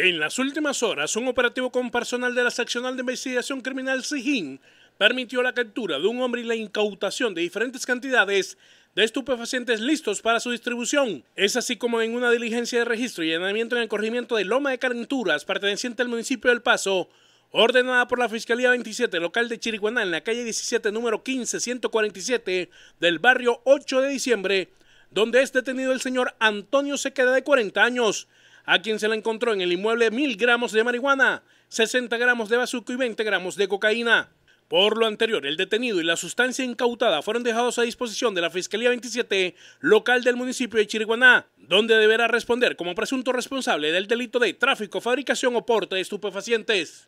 En las últimas horas, un operativo con personal de la Seccional de Investigación Criminal SIGIN permitió la captura de un hombre y la incautación de diferentes cantidades de estupefacientes listos para su distribución. Es así como en una diligencia de registro y llenamiento en el corrimiento de Loma de Calenturas, perteneciente al municipio del Paso, ordenada por la Fiscalía 27 local de Chiriguaná en la calle 17 número 147, del barrio 8 de diciembre, donde es detenido el señor Antonio Sequeda de 40 años, a quien se le encontró en el inmueble mil gramos de marihuana, 60 gramos de bazuco y 20 gramos de cocaína. Por lo anterior, el detenido y la sustancia incautada fueron dejados a disposición de la Fiscalía 27, local del municipio de Chiriguaná, donde deberá responder como presunto responsable del delito de tráfico, fabricación o porte de estupefacientes.